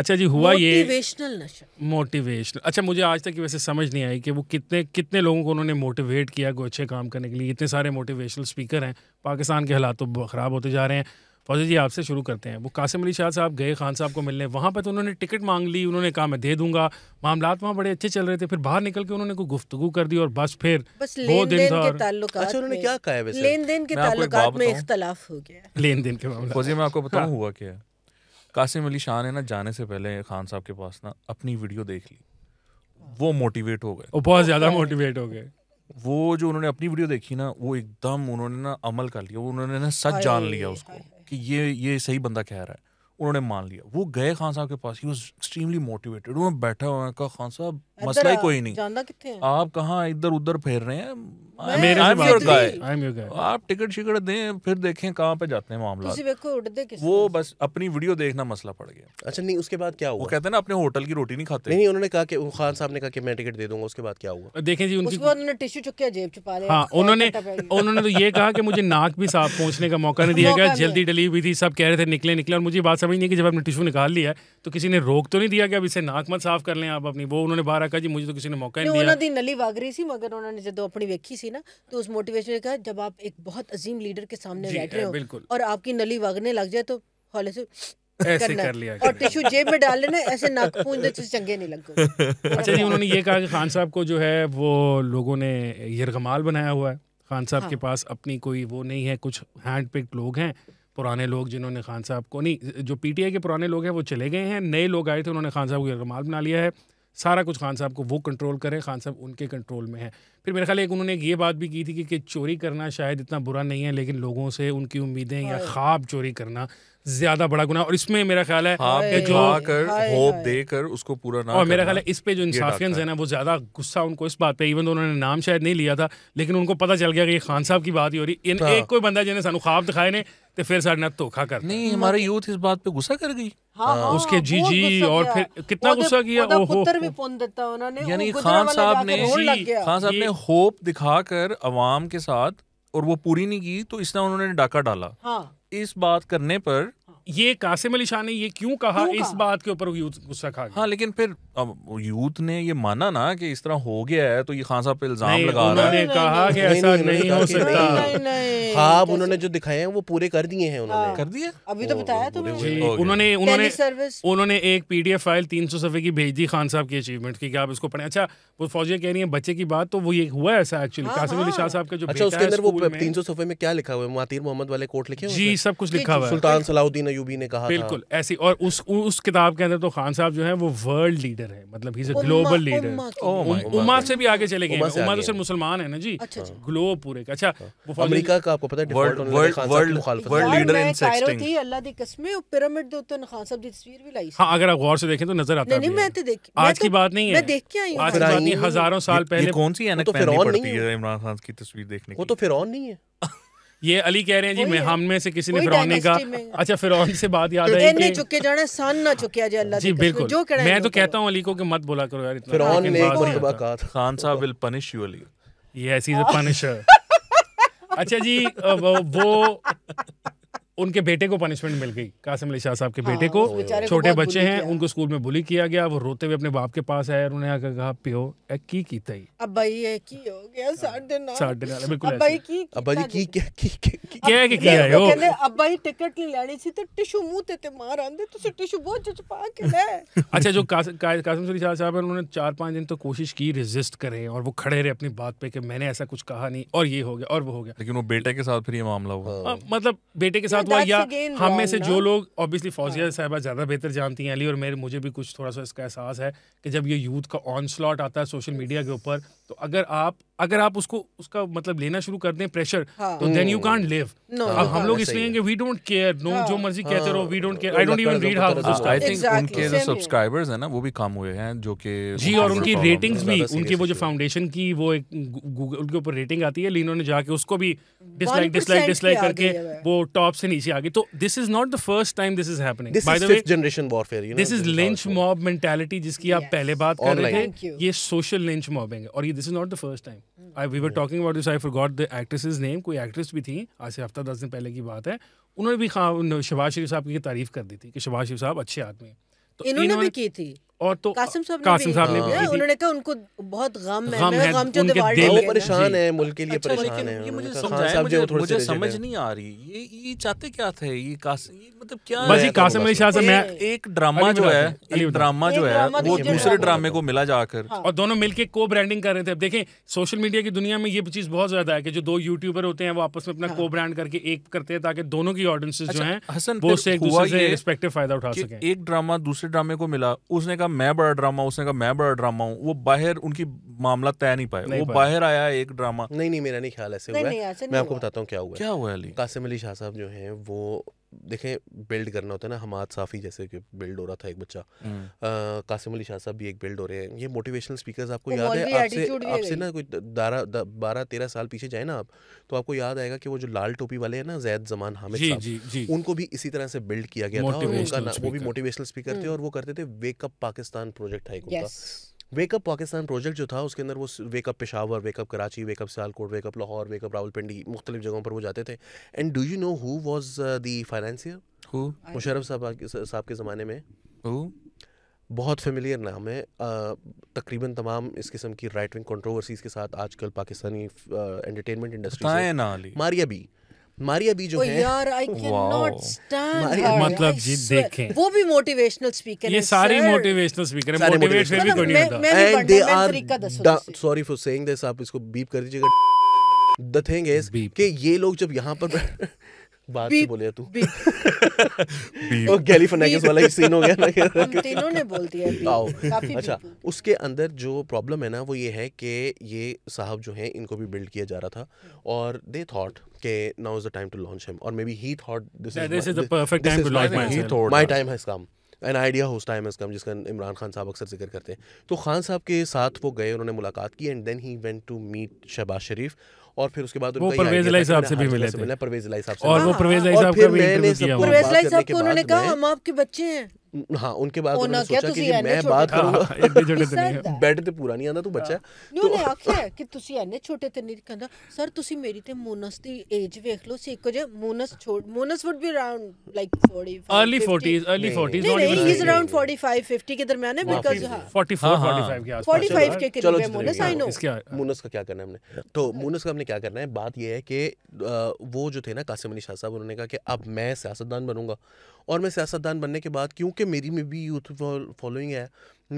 अच्छा जी हुआ ये मोटिवेशनल नशा मोटिवेशनल अच्छा मुझे आज तक वैसे समझ नहीं आई कि वो कितने कितने लोगों को उन्होंने मोटिवेट किया कोई अच्छे काम करने के लिए इतने सारे मोटिवेशनल स्पीकर हैं पाकिस्तान के हालात तो ख़राब होते जा रहे हैं फौजी जी आपसे शुरू करते हैं वो कासिम अली शाह साहब गए खान साहब को मिलने वहाँ पर तो उन्होंने टिकट मांग ली उन्होंने कहा मैं दे दूंगा मामला वहाँ बड़े अच्छे चल रहे थे फिर बाहर निकल के उन्होंने कोई गुफ्तगु कर दी और बस फिर बस लेन दिन के अच्छा उन्होंने क्या कहा लेन देन के ताल्लुक में इख्तलाफ हो गया लेन देन के मामले मैं आपको बताऊँ हाँ। हुआ क्या कासिम अली शाह ने ना जाने से पहले खान साहब के पास ना अपनी वीडियो देख ली वो मोटिवेट हो गए बहुत ज़्यादा मोटिवेट हो गए वो जो उन्होंने अपनी वीडियो देखी ना वो एकदम उन्होंने ना अमल कर लिया उन्होंने ना सच जान लिया उसको कि ये ये सही बंदा कह रहा है उन्होंने मान लिया वो गए खान साहब के पास ही वॉज एक्सट्रीमली मोटिवेटेड उन्होंने बैठा हुआ कहा खान साहब मसला ही कोई नहीं आप कहा इधर उधर फेर रहे हैं आप टिकट शिकट दें फिर देखें कहाँ पे जाते हैं मामला वो बस अपनी वीडियो देखना मसला पड़ गया अच्छा नहीं उसके बाद क्या हुआ वो कहते हैं ना अपने होटल की रोटी नहीं खाते नहीं उन्होंने कहा कि खान साहब ने कहा कि मैं टिकट दे दूंगा उसके बाद क्या हुआ देखें जी उनकी उन्होंने टिश्यू चुके जेब छुपा लिया हाँ उन्होंने उन्होंने तो ये कहा कि मुझे नाक भी साफ पहुंचने का मौका नहीं दिया गया जल्दी डली हुई थी सब कह रहे थे निकले निकले और मुझे बात समझ नहीं कि जब आपने टिश्यू निकाल लिया तो किसी ने रोक तो नहीं दिया गया अब इसे नाक मत साफ कर लें आप अपनी वो उन्होंने बारह कहा जी मुझे तो किसी ने मौका नहीं दिया ਉਹਨਾਂ ਦੀ ਨਲੀ ਵਗ ਰਹੀ ਸੀ ਮਗਰ ਉਹਨਾਂ ਨੇ ਜਦੋਂ ਆਪਣੀ ਵੇਖੀ ਸੀ ਨਾ तो उस मोटिवेशन ने कहा जब आप एक बहुत अजीम लीडर के सामने बैठ रहे हो बिल्कुल और आपकी नली वगने लग जाए तो हौले से ऐसे कर लिया और टिश्यू जेब में डाल लेना ऐसे नाक पूंछ से तो चंगे नहीं लगो अच्छा जी उन्होंने ये कहा कि खान साहब को जो है वो लोगों ने यरगमाल बनाया हुआ है खान साहब हाँ। के पास अपनी कोई वो नहीं है कुछ हैंड पिक लोग हैं पुराने लोग जिन्होंने खान साहब को नहीं जो पीटीआई के पुराने लोग हैं वो चले गए हैं नए लोग आए थे उन्होंने खान साहब को यरगमाल बना लिया है सारा कुछ खान साहब को वो कंट्रोल करें खान साहब उनके कंट्रोल में है फिर मेरे ख्याल एक उन्होंने ये बात भी की थी कि, कि चोरी करना शायद इतना बुरा नहीं है लेकिन लोगों से उनकी उम्मीदें या हाँ। ख्वाब चोरी करना ज्यादा बड़ा गुना और इसमें मेरा ख्याल है हाँ, जो कर होप देकर उसको पूरा ना और मेरा ख्याल है इस पे जो इंसाफियंस है ना वो ज्यादा गुस्सा उनको इस बात पे इवन तो उन्होंने नाम शायद नहीं लिया था लेकिन उनको पता चल गया कि ये खान साहब की बात ही हो रही इन हाँ। एक कोई बंदा जिन्हें सानू ख्वाब दिखाए ने तो फिर साढ़े धोखा कर नहीं हमारे यूथ इस बात पे गुस्सा कर गई हाँ, हाँ। उसके जी जी और फिर कितना गुस्सा किया ओहो यानी खान साहब ने खान साहब ने होप दिखाकर अवाम के साथ और वो पूरी नहीं की तो इसने उन्होंने डाका डाला हाँ. इस बात करने पर ये कासिम अली शाह ने ये क्यों कहा क्यों इस कहा? बात के ऊपर गुस्सा खा गया हाँ लेकिन फिर अब यूथ ने ये माना ना कि इस तरह हो गया है तो ये खान साहब पे इल्जाम लगा रहा है कहा कि ऐसा नहीं हो सकता ख्वाब उन्होंने जो दिखाए हैं वो पूरे कर दिए हैं उन्होंने कर हाँ, दिए अभी तो हाँ, बताया तुमने उन्होंने उन्होंने उन्होंने एक पीडीएफ फाइल तीन सौ सफे की भेज दी खान साहब की अचीवमेंट की आप इसको पढ़े अच्छा वो फौजिया कह रही है बच्चे की बात तो वो ये हुआ ऐसा एक्चुअली हाँ, कासिम अली शाह साहब का जो अच्छा उसके अंदर वो तीन सौ सफे में क्या लिखा हुआ है मातिर मोहम्मद वाले कोर्ट लिखे जी सब कुछ लिखा हुआ है सुल्तान सलाउद्दीन यूबी ने कहा बिल्कुल ऐसी और उस उस किताब के अंदर तो खान साहब जो है वो वर्ल्ड लीडर है मतलब ही ग्लोबल लीडर उमा से भी आगे चले गए उमा तो सिर्फ मुसलमान है ना जी ग्लोब अच्छा, अच्छा। पूरे का अच्छा हाँ। अमेरिका का आपको पता है वर्ल्ड हाँ, अगर आप गौर से देखें तो नजर आता है तो तो- आज की बात नहीं है हजारों साल पहले कौन सी तो है ना पड़ती है इमरान खान की तस्वीर देखने वो तो फिर नहीं है ये अली कह रहे हैं जी मैं हम में से किसी ने फिरौने का अच्छा फिर से बात याद आई कि चुके जाना सान ना चुके जाए अल्लाह जी बिल्कुल जो मैं तो कहता हूँ अली को कि मत बोला करो यार इतना फिरौन ने एक मर्तबा कहा Khan sahab will punish you Ali yes he is a punisher अच्छा जी वो उनके बेटे को पनिशमेंट मिल गई कासिम अली शाह साहब के बेटे हाँ, को छोटे बच्चे हैं उनको स्कूल में बुली किया गया वो रोते हुए अपने बाप के पास आए और उन्हें कहा प्यो ए की कीता अब भाई ये की हो चार पांच दिन तो कोशिश की रेजिस्ट करें और वो खड़े रहे अपनी बात पे कि मैंने ऐसा कुछ कहा नहीं और ये हो गया और वो हो गया लेकिन वो बेटे के साथ फिर ये मामला हुआ हाँ, मतलब बेटे के साथ हुआ या हम में से जो लोग ऑब्वियसली फौजिया हाँ। साहबा ज़्यादा बेहतर जानती हैं अली और मेरे मुझे भी कुछ थोड़ा सा इसका एहसास है कि जब ये यूथ का ऑन स्लॉट आता है सोशल मीडिया के ऊपर तो अगर आप अगर आप उसको उसका मतलब लेना शुरू कर दें प्रेशर हाँ, तो देन यू कांट लिव अब हम लोग इसलिए हैं कि वी डोंट केयर नो जो मर्जी कहते रहो we don't care I don't even read how this I think उनके जो सब्सक्राइबर्स हैं ना वो भी कम हुए हैं जो कि जी और उनकी रेटिंग्स भी उनकी वो जो फाउंडेशन की वो एक गूगल के ऊपर रेटिंग आती है लीनो ने जाके उसको भी डिसलाइक डिसलाइक डिसलाइक करके वो टॉप से नीचे आ गई तो this is not the first time this is happening by the way generation warfare you know this is lynch mob mentality जिसकी आप पहले बात कर रहे थे ये सोशल लिंच मॉबिंग है और ये this is not the first time I we were talking about this I forgot the actress's name कोई एक्ट्रेस भी थी आज से हफ्ता दस दिन पहले की बात है उन्होंने भी हाँ, शबाज शरीफ साहब की तारीफ कर दी थी कि शबाज शरीफ साहब अच्छे आदमी तो इन्होंने भी की थी और तो कासिम साहब ने भी हाँ, उन्होंने कहा उनको बहुत गम है गम है गम तो उनके दिल वो परेशान है मुल्क के लिए अच्छा, परेशान है मुझे समझ मुझे समझ नहीं आ रही ये ये चाहते क्या थे ये कासिम मतलब क्या बस ये कासिम अली शाह से मैं एक ड्रामा जो है एक ड्रामा जो है वो दूसरे ड्रामे को मिला जाकर हाँ। और दोनों मिलके को ब्रांडिंग कर रहे थे अब देखें सोशल मीडिया की दुनिया में ये चीज बहुत ज्यादा है कि जो दो यूट्यूबर होते हैं वो आपस में अपना को हाँ। ब्रांड करके एक करते हैं ताकि दोनों की ऑडियंसेस जो अच्छा, हैं वो एक दूसरे से रिस्पेक्टिव फायदा उठा सके एक ड्रामा दूसरे ड्रामे को मिला उसने कहा मैं बड़ा ड्रामा उसने कहा मैं बड़ा ड्रामा हूँ वो बाहर उनकी मामला तय नहीं पाया वो बाहर आया एक ड्रामा नहीं नहीं मेरा नहीं ख्याल ऐसे हुआ मैं आपको बताता हूँ क्या हुआ क्या हुआ अली कासिम अली शाह साहब जो है वो देखें बिल्ड करना होता है ना हमाद साफ़ी जैसे कि बिल्ड हो रहा था एक बच्चा हम्म। कासिम अली शाह साहब भी एक बिल्ड हो रहे हैं ये मोटिवेशनल स्पीकर्स आपको याद है आपसे आपसे ना कोई दारा दा, बारह तेरह साल पीछे जाए ना आप तो आपको याद आएगा कि वो जो लाल टोपी वाले हैं ना जैद जमान हामिद उनको भी इसी तरह से बिल्ड किया गया था उनका वो भी मोटिवेशनल स्पीकर थे हम्म। और वो करते थे वेकअप पाकिस्तान प्रोजेक्ट था एक उनका वेकअप पाकिस्तान प्रोजेक्ट जो था उसके अंदर वो wake up Peshawar wake up Karachi wake up Sialkot wake up Lahore wake up Rawalpindi मुख्तलिफ जगहों पर वो जाते थे and do you know who was the financier who Musharraf sahab sahab के ज़माने में हु बहुत फेमिलियर नाम है uh, तकरीबन तमाम इस किस्म की राइट विंग कंट्रोवर्सीज के साथ आजकल Pakistani uh, entertainment industry Maria भी मारिया भी जो है यार आई कैन नॉट स्टैंड मतलब जी देखें वो भी मोटिवेशनल स्पीकर ये सारी मोटिवेशनल स्पीकर है मोटिवेट फिर भी मतलब कोई नहीं होता and they are sorry for saying this आप इसको बीप कर दीजिएगा द थिंग इज कि ये लोग जब यहां पर बात बोले तू वो गैली फनागिस वाला ही सीन हो गया ना तीनों ने बोल दिया काफी अच्छा उसके अंदर जो प्रॉब्लम है ना वो ये है कि ये साहब जो हैं इनको भी बिल्ड किया जा रहा था और दे थॉट के now is the time to launch him और maybe he thought this is the perfect time to launch my my time has come an idea whose time has come जिसका इमरान खान साहब अक्सर जिक्र करते हैं तो खान साहब के साथ वो गए उन्होंने मुलाकात की and then he went to meet Shahbaz Sharif और फिर उसके बाद हाँ, उन्होंने कहा हम आपके बच्चे हैं हाँ उनके बाद उन्होंने सोचा कि मैं बात करूंगा बैठे ते पूरा नहीं आंदा तू बच्चा ਨਹੀਂ ਉਹਨੇ ਆਖਿਆ ਕਿ ਤੁਸੀਂ ਐਨੇ ਛੋਟੇ ਤੇ ਨਹੀਂ ਕਹਿੰਦਾ ਸਰ ਤੁਸੀਂ ਮੇਰੀ ਤੇ ਮੋਨਸ ਦੀ ਏਜ ਵੇਖ ਲਓ ਸੇ ਇੱਕੋ ਜੇ ਮੋਨਸ ਛੋੜ ਮੋਨਸ would be around like 45 early 40s early 40s not even around 45 50 के दरमियान है बिकॉज़ 44 45 के आसपास 45 के करीब है मोनस आई नो मोनस का क्या करना हमने तो मोनस का ने क्या करना है बात यह है कि वो जो थे ना कासिम अली शाह साहब उन्होंने कहा कि अब मैं सियासतदान बनूंगा और मैं सियासतदान बनने के बाद क्योंकि मेरी में भी यूथ फॉलोइंग है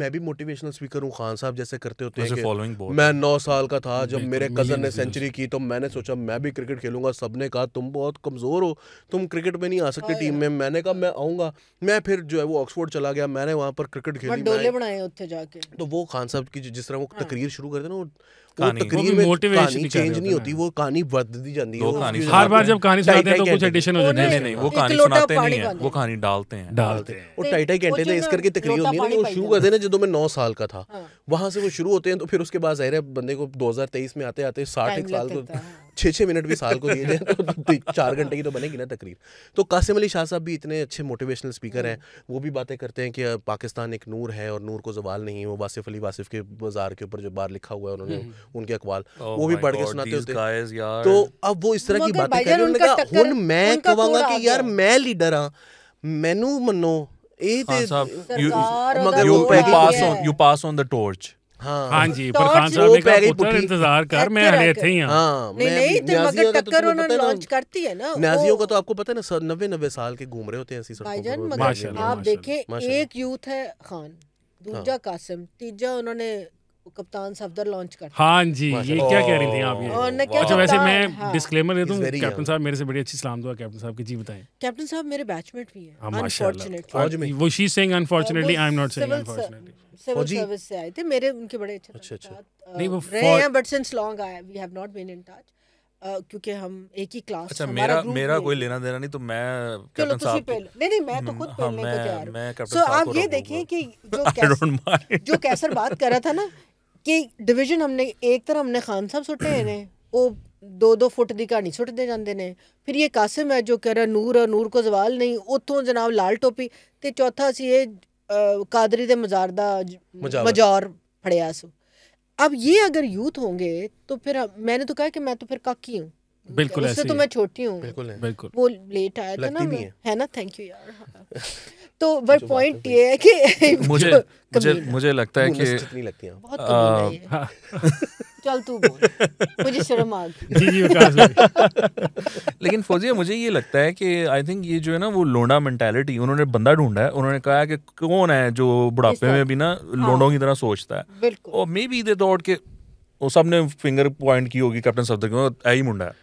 मैं भी मोटिवेशनल स्पीकर हूँ खान साहब जैसे करते होते तो हैं कि मैं नौ साल का था जब मेरे कज़न ने सेंचुरी की तो मैंने सोचा मैं भी क्रिकेट खेलूंगा सब ने कहा तुम बहुत कमज़ोर हो तुम क्रिकेट में नहीं आ सकते टीम हाँ। में मैंने कहा मैं आऊँगा मैं फिर जो है वो ऑक्सफोर्ड चला गया मैंने वहाँ पर क्रिकेट खेली बनाए उत्थे जाके तो वो खान साहब की जिस तरह वो हाँ। तकरीर शुरू करते ना वो तकरीर में कहानी चेंज नहीं होती वो कहानी बदलती जाती है हर बार जब कहानी सुनाते हैं तो कुछ एडिशन हो जाते हैं नहीं नहीं वो कहानी सुनाते नहीं है वो कहानी डालते हैं डालते हैं और टाई टाई कहते थे इस करके तकरीर होती है ना वो शुरू करते ना जब मैं नौ साल का था हाँ। वहाँ से वो शुरू होते हैं तो फिर उसके बाद जाहिर है बंदे को 2023 में आते आते साठ एक साल को हाँ। छः छः मिनट भी साल को दिए जाए तो, तो चार घंटे की तो बनेगी ना तकरीर तो कासिम अली शाह साहब भी इतने अच्छे मोटिवेशनल स्पीकर हैं हाँ। वो भी बातें करते हैं कि पाकिस्तान एक नूर है और नूर को जवाल नहीं है वो वासिफ अली वासिफ के बाजार के ऊपर जो बार लिखा हुआ है उन्होंने हम्म। उनके अकवाल oh वो भी पढ़ के सुनाते होते हैं तो अब वो इस तरह की बातें कर रहे हैं उन्होंने कहा मैं कहूँगा कि यार मैं लीडर हाँ ਮੈਨੂੰ ਮੰਨੋ ਇਹ ਤੇ ਸਰਕਾਰ you pass on you pass on the torch ਹਾਂ ਹਾਂਜੀ ਪਰ ਖਾਨ ਸਾਹਿਬ ਨੇ ਕਿਹਾ ਪੁੱਤਰ ਇੰਤਜ਼ਾਰ ਕਰ ਮੈਂ ਹਲੇ ਇੱਥੇ ਹੀ ਹਾਂ ਹਾਂ ਨਹੀਂ ਨਹੀਂ ਤੇ ਮਗਰ ਟੱਕਰ ਉਹਨਾਂ ਨੇ ਲਾਂਚ ਕਰਤੀ ਹੈ ਨਾ ਨਾਜ਼ੀਓ ਕੋ ਤਾਂ ਆਪਕੋ ਪਤਾ ਨਾ 90 90 ਸਾਲ ਕੇ ਘੂਮ ਰਹੇ ਹੁੰਦੇ ਅਸੀਂ ਸੜਕੋ ਭਾਈ ਜਨ ਮਗਰ ਆਪ ਦੇਖੇ ਇੱਕ ਯੂਥ ਹੈ ਖਾਨ ਦੂਜਾ ਕਾਸਮ ਤੀਜਾ ਉਹਨਾਂ ਨੇ कप्तान सफदर लॉन्च कर हाँ जी ये क्या कह रही थी आप ये अच्छा वैसे मैं डिस्क्लेमर देता हूँ कैप्टन साहब मेरे से बड़ी अच्छी सलाम दुआ कैप्टन साहब की जी बताएं कैप्टन साहब मेरे बैचमेट भी हैं अनफॉर्चूनेटली हाँ, वो she saying unfortunately I am not saying unfortunately civil service से आए थे मेरे उनके बड़े अच्छे अच्छा, अच्छा। नहीं वो रहे हैं but since long I we have not been in touch Uh, क्योंकि हम एक ही क्लास अच्छा मेरा मेरा कोई लेना देना नहीं तो मैं कैप्टन तो साहब नहीं नहीं मैं तो हम्म, खुद हाँ, को तैयार सो आप ये देखें कि जो कैसर, जो कैसर बात कर रहा था ना ਕਿ ਡਿਵੀਜ਼ਨ ਹਮਨੇ ਇੱਕ ਤਰ੍ਹਾਂ ਹਮਨੇ ਖਾਨ ਸਾਹਿਬ ਸੁੱਟੇ ਨੇ ਉਹ दो दो फुट की कहानी सुटते जाते हैं फिर ये कासिम है जो कह रहा नूर और नूर को जवाल नहीं उतों जनाब लाल टोपी तो चौथा असं ये कादरी के मजार का मजौर फड़िया सो अब ये अगर यूथ होंगे तो फिर मैंने तो कहा कि मैं तो फिर काकी हूँ बिल्कुल उससे तो मैं छोटी हूँ वो लेट आया था ना है ना थैंक यू यार तो बट पॉइंट ये है कि मुझे मुझे मुझे लगता है कि लगती बहुत हाँ। चल तू बोल मुझे शर्म आ गई जी जी लेकिन फौजिया मुझे ये लगता है कि आई थिंक ये जो है ना वो लोंडा मेंटालिटी उन्होंने बंदा ढूंढा है उन्होंने कहा कि कौन है जो बुढ़ापे में भी ना लोंडों की हाँ। तरह सोचता है और मे बी दे थॉट के वो सबने फिंगर पॉइंट की होगी कैप्टन सफदर को ही मुंडा है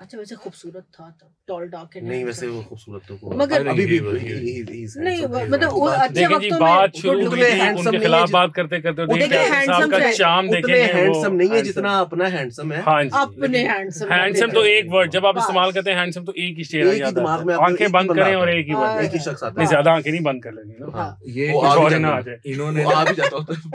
अच्छा वैसे खूबसूरत था तब टॉल डार्क नहीं वैसे वो खूबसूरत तो को मगर अभी भी नहीं मतलब वो अच्छे वक्तों में बात शुरू हुई थी उनके खिलाफ बात करते करते देखिए हैंडसम का चार्म देखिए वो हैंडसम नहीं है जितना अपना हैंडसम है हाँ, अपने हैंडसम हैंडसम तो एक वर्ड जब आप इस्तेमाल करते हैं हैंडसम तो एक ही शेर आ जाता है आंखें बंद करें और एक ही वर्ड हाँ। एक ही शख्स आता है ज्यादा आंखें नहीं बंद कर लेंगे हाँ। ये और ना आ जाए इन्होंने आ भी जाता होता